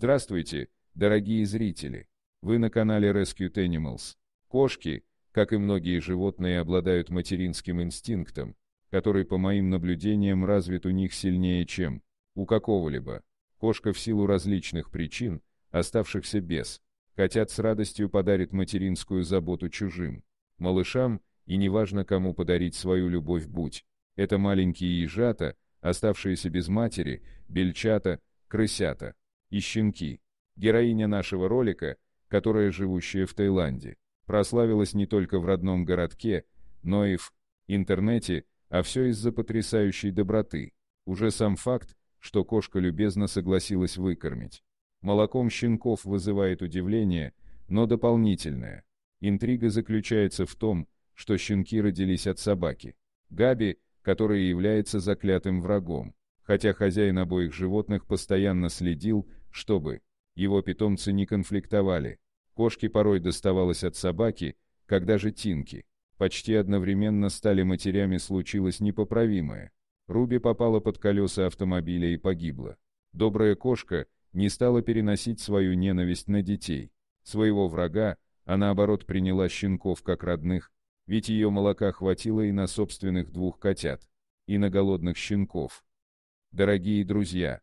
Здравствуйте, дорогие зрители! Вы на канале Rescue Animals. Кошки, как и многие животные, обладают материнским инстинктом, который, по моим наблюдениям, развит у них сильнее, чем у какого-либо. Кошка в силу различных причин, оставшихся без, хотят с радостью подарит материнскую заботу чужим, малышам, и неважно кому подарить свою любовь будь. Это маленькие ежата, оставшиеся без матери, бельчата, крысята и щенки. Героиня нашего ролика, которая живущая в Таиланде, прославилась не только в родном городке, но и в интернете, а все из-за потрясающей доброты. Уже сам факт, что кошка любезно согласилась выкормить. Молоком щенков вызывает удивление, но дополнительное. Интрига заключается в том, что щенки родились от собаки. Габи, которая является заклятым врагом. Хотя хозяин обоих животных постоянно следил, чтобы его питомцы не конфликтовали. Кошке порой доставалось от собаки, когда же Тинки почти одновременно стали матерями случилось непоправимое. Руби попала под колеса автомобиля и погибла. Добрая кошка не стала переносить свою ненависть на детей. Своего врага, она наоборот приняла щенков как родных, ведь ее молока хватило и на собственных двух котят, и на голодных щенков. Дорогие друзья,